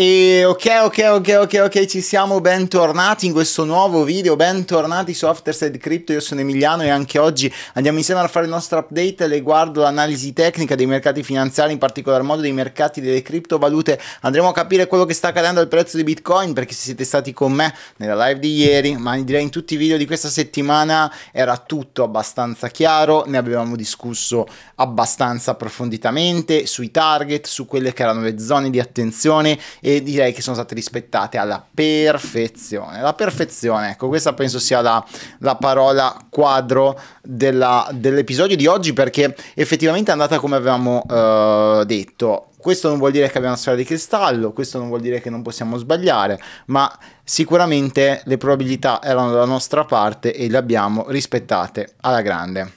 E ok, ok, ok, ok, ok, ci siamo bentornati in questo nuovo video, bentornati su Afterside Crypto, io sono Emiliano e anche oggi andiamo insieme a fare il nostro update riguardo l'analisi tecnica dei mercati finanziari, in particolar modo dei mercati delle criptovalute. Andremo a capire quello che sta accadendo al prezzo di Bitcoin, perché se siete stati con me nella live di ieri, ma direi in tutti i video di questa settimana era tutto abbastanza chiaro, ne avevamo discusso abbastanza approfonditamente sui target, su quelle che erano le zone di attenzione e direi che sono state rispettate alla perfezione. La perfezione, ecco, questa penso sia la, la parola quadro della, dell'episodio di oggi perché effettivamente è andata come avevamo eh, detto. Questo non vuol dire che abbiamo una sfera di cristallo, questo non vuol dire che non possiamo sbagliare, ma sicuramente le probabilità erano dalla nostra parte e le abbiamo rispettate alla grande.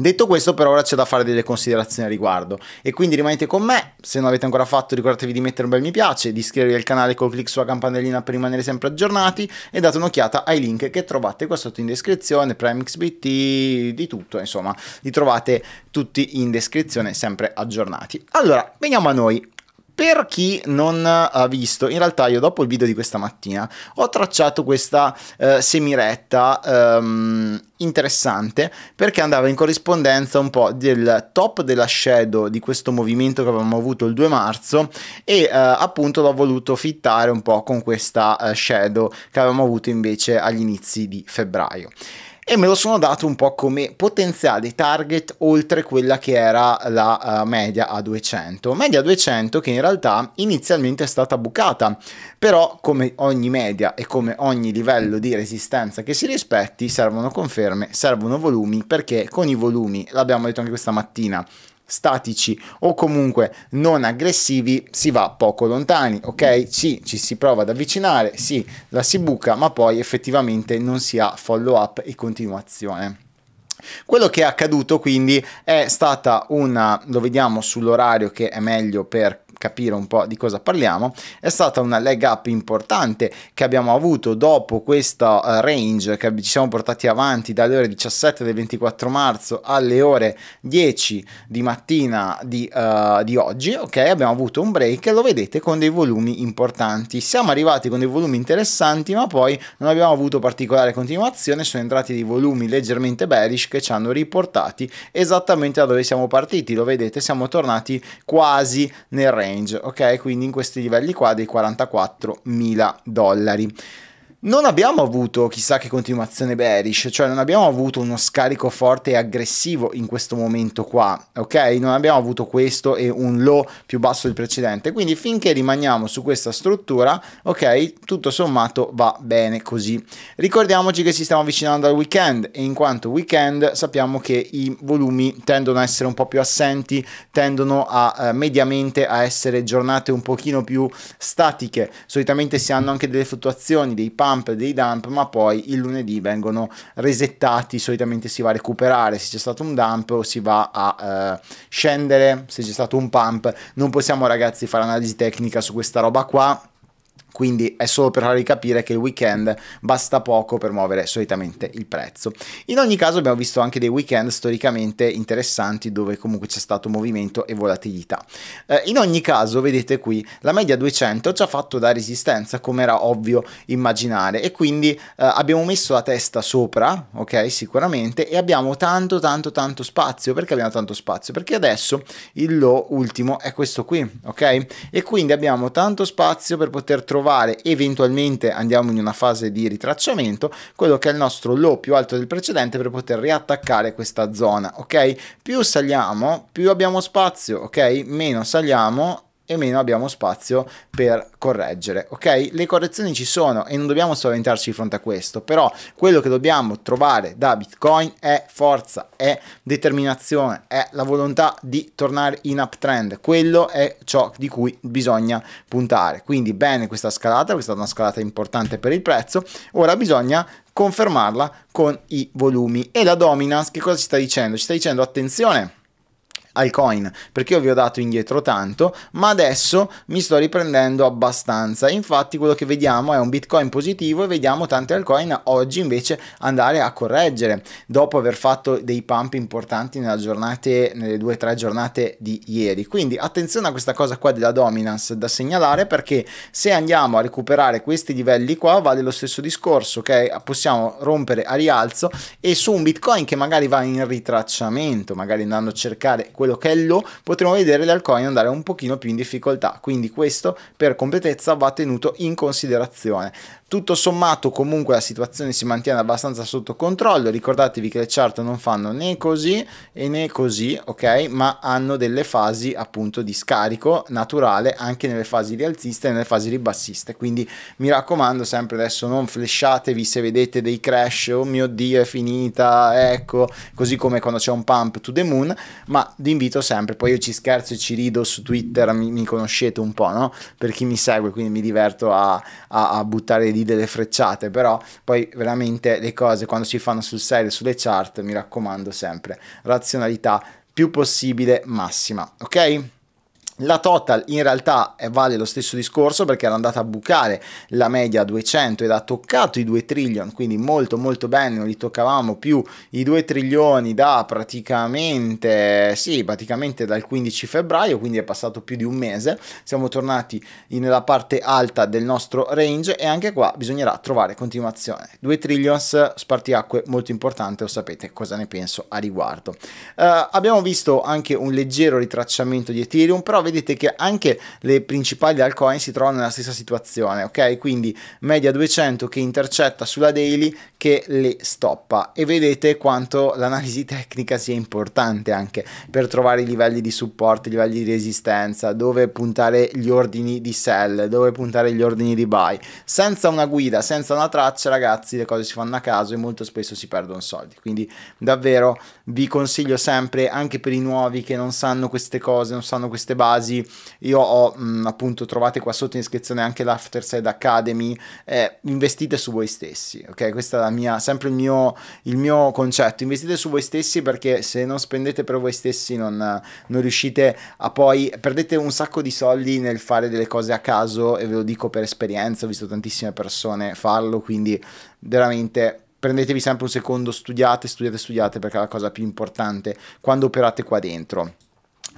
Detto questo, però, ora c'è da fare delle considerazioni a riguardo e quindi rimanete con me. Se non l'avete ancora fatto, ricordatevi di mettere un bel mi piace, di iscrivervi al canale col clic sulla campanellina per rimanere sempre aggiornati e date un'occhiata ai link che trovate qua sotto in descrizione, Prime XBT, di tutto, insomma, li trovate tutti in descrizione sempre aggiornati. Allora, veniamo a noi. Per chi non ha visto, in realtà io dopo il video di questa mattina ho tracciato questa eh, semiretta ehm, interessante perché andava in corrispondenza un po' del top della shadow di questo movimento che avevamo avuto il 2 marzo e eh, appunto l'ho voluto fittare un po' con questa eh, shadow che avevamo avuto invece agli inizi di febbraio e me lo sono dato un po' come potenziale target oltre quella che era la uh, media a 200. Media 200 che in realtà inizialmente è stata bucata, però come ogni media e come ogni livello di resistenza che si rispetti servono conferme, servono volumi perché con i volumi, l'abbiamo detto anche questa mattina, statici o comunque non aggressivi si va poco lontani, ok? Sì, ci si prova ad avvicinare, sì, la si buca, ma poi effettivamente non si ha follow up e continuazione. Quello che è accaduto quindi è stata una, lo vediamo sull'orario che è meglio per capire un po' di cosa parliamo, è stata una leg up importante che abbiamo avuto dopo questo eh, range che ci siamo portati avanti dalle ore 17 del 24 marzo alle ore 10 di mattina di, uh, di oggi, ok? Abbiamo avuto un break e lo vedete con dei volumi importanti. Siamo arrivati con dei volumi interessanti, ma poi non abbiamo avuto particolare continuazione, sono entrati dei volumi leggermente bearish che ci hanno riportati esattamente da dove siamo partiti, lo vedete, siamo tornati quasi nel range range, ok? Quindi in questi livelli qua dei 44.000 dollari non abbiamo avuto chissà che continuazione bearish, cioè non abbiamo avuto uno scarico forte e aggressivo in questo momento qua, ok? Non abbiamo avuto questo e un low più basso del precedente, quindi finché rimaniamo su questa struttura, ok, tutto sommato va bene così. Ricordiamoci che ci stiamo avvicinando al weekend e in quanto weekend sappiamo che i volumi tendono a essere un po' più assenti, tendono a eh, mediamente a essere giornate un pochino più statiche, solitamente si hanno anche delle fluttuazioni, dei pump pump, dei dump, ma poi il lunedì vengono resettati, solitamente si va a recuperare se c'è stato un dump o si va a eh, scendere se c'è stato un pump. Non possiamo ragazzi fare analisi tecnica su questa roba qua quindi è solo per farvi capire che il weekend basta poco per muovere solitamente il prezzo. In ogni caso abbiamo visto anche dei weekend storicamente interessanti dove comunque c'è stato movimento e volatilità. Eh, in ogni caso vedete qui la media 200 ci ha fatto da resistenza come era ovvio immaginare e quindi eh, abbiamo messo la testa sopra, ok sicuramente, e abbiamo tanto tanto tanto spazio, perché abbiamo tanto spazio? Perché adesso il low ultimo è questo qui, ok? E quindi abbiamo tanto spazio per poter trovare trovare, eventualmente andiamo in una fase di ritracciamento, quello che è il nostro low più alto del precedente per poter riattaccare questa zona, ok? Più saliamo, più abbiamo spazio, ok? Meno saliamo e meno abbiamo spazio per correggere, ok? Le correzioni ci sono e non dobbiamo spaventarci di fronte a questo, però quello che dobbiamo trovare da Bitcoin è forza, è determinazione, è la volontà di tornare in uptrend, quello è ciò di cui bisogna puntare. Quindi bene questa scalata, questa è una scalata importante per il prezzo, ora bisogna confermarla con i volumi e la dominance che cosa ci sta dicendo? Ci sta dicendo attenzione coin perché io vi ho dato indietro tanto ma adesso mi sto riprendendo abbastanza infatti quello che vediamo è un bitcoin positivo e vediamo tante altcoin oggi invece andare a correggere dopo aver fatto dei pump importanti nella giornate, nelle due o tre giornate di ieri quindi attenzione a questa cosa qua della dominance da segnalare perché se andiamo a recuperare questi livelli qua vale lo stesso discorso ok possiamo rompere a rialzo e su un bitcoin che magari va in ritracciamento magari andando a cercare quello quello che è lo, potremo vedere le altcoin andare un pochino più in difficoltà. Quindi questo per completezza va tenuto in considerazione. Tutto sommato comunque la situazione si mantiene abbastanza sotto controllo, ricordatevi che le chart non fanno né così né così, ok? Ma hanno delle fasi appunto di scarico naturale anche nelle fasi rialziste e nelle fasi ribassiste, quindi mi raccomando sempre adesso non flesciatevi se vedete dei crash, oh mio dio è finita, ecco, così come quando c'è un pump to the moon, ma vi invito sempre, poi io ci scherzo e ci rido su Twitter, mi, mi conoscete un po', no? Per chi mi segue, quindi mi diverto a, a, a buttare lì delle frecciate, però poi veramente le cose quando si fanno sul serio, sulle chart, mi raccomando sempre, razionalità più possibile massima, ok? La total in realtà eh, vale lo stesso discorso perché era andata a bucare la media 200 ed ha toccato i 2 trilioni, quindi molto molto bene, non li toccavamo più i 2 trilioni da praticamente, sì, praticamente dal 15 febbraio, quindi è passato più di un mese, siamo tornati nella parte alta del nostro range e anche qua bisognerà trovare continuazione. 2 trillions spartiacque molto importante, lo sapete cosa ne penso a riguardo. Uh, abbiamo visto anche un leggero ritracciamento di Ethereum, però vedete che anche le principali altcoin si trovano nella stessa situazione, ok? Quindi media 200 che intercetta sulla daily che le stoppa e vedete quanto l'analisi tecnica sia importante anche per trovare i livelli di supporto, i livelli di resistenza, dove puntare gli ordini di sell, dove puntare gli ordini di buy. Senza una guida, senza una traccia, ragazzi, le cose si fanno a caso e molto spesso si perdono soldi. Quindi davvero vi consiglio sempre anche per i nuovi che non sanno queste cose, non sanno queste basi. Io ho mh, mm, appunto trovate qua sotto in descrizione anche l'Afterside Academy, eh, investite su voi stessi, ok? Questa è la la mia, sempre il mio, il mio concetto, investite su voi stessi perché se non spendete per voi stessi non, non riuscite a poi, perdete un sacco di soldi nel fare delle cose a caso e ve lo dico per esperienza, ho visto tantissime persone farlo, quindi veramente prendetevi sempre un secondo, studiate, studiate, studiate perché è la cosa più importante quando operate qua dentro.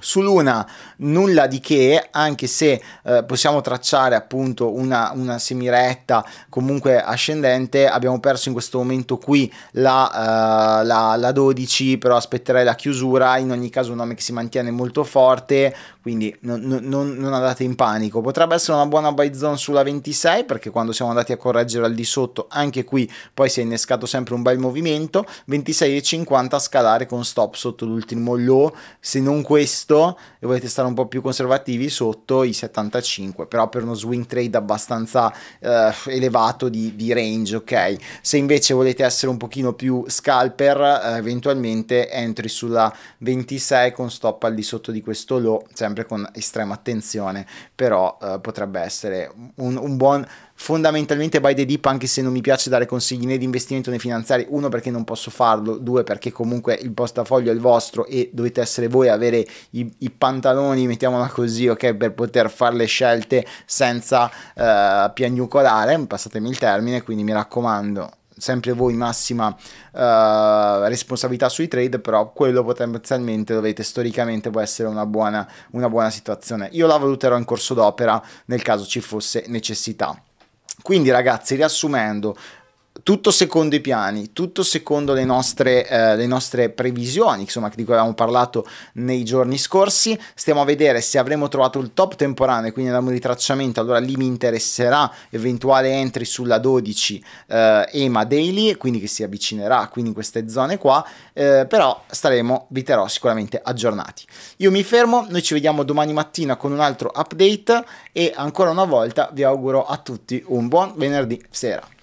Su Luna nulla di che, anche se eh, possiamo tracciare appunto una, una, semiretta comunque ascendente, abbiamo perso in questo momento qui la, eh, la, la 12, però aspetterei la chiusura, in ogni caso un nome che si mantiene molto forte, quindi non, non, non, andate in panico. Potrebbe essere una buona buy zone sulla 26 perché quando siamo andati a correggere al di sotto, anche qui poi si è innescato sempre un bel movimento, 26,50 scalare con stop sotto l'ultimo low, se non questo e volete stare un po' più conservativi su sotto i 75, però per uno swing trade abbastanza eh, elevato di, di, range, ok? Se invece volete essere un pochino più scalper, eh, eventualmente entri sulla 26 con stop al di sotto di questo low, sempre con estrema attenzione, però eh, potrebbe essere un, un buon fondamentalmente by the deep anche se non mi piace dare consigli né di investimento né finanziari uno perché non posso farlo due perché comunque il portafoglio è il vostro e dovete essere voi a avere i, i, pantaloni mettiamola così ok per poter fare le scelte senza uh, piagnucolare passatemi il termine quindi mi raccomando sempre voi massima uh, responsabilità sui trade, però quello potenzialmente dovete storicamente può essere una buona, una buona situazione. Io la valuterò in corso d'opera nel caso ci fosse necessità. Quindi ragazzi, riassumendo, tutto secondo i piani, tutto secondo le nostre, eh, le nostre previsioni, insomma, di cui avevamo parlato nei giorni scorsi. Stiamo a vedere se avremo trovato il top temporaneo, quindi andiamo di tracciamento. allora lì mi interesserà eventuale entry sulla 12 eh, EMA Daily, quindi che si avvicinerà quindi in queste zone qua, eh, però staremo, vi terrò sicuramente aggiornati. Io mi fermo, noi ci vediamo domani mattina con un altro update e ancora una volta vi auguro a tutti un buon venerdì sera.